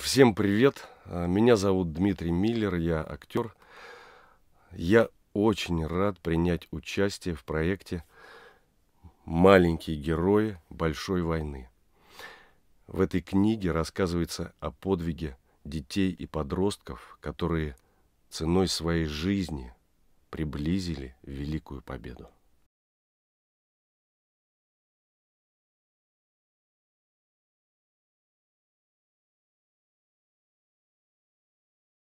Всем привет! Э, меня зовут Дмитрий Миллер, я актер. Я очень рад принять участие в проекте «Маленькие герои большой войны». В этой книге рассказывается о подвиге детей и подростков, которые ценой своей жизни приблизили великую победу.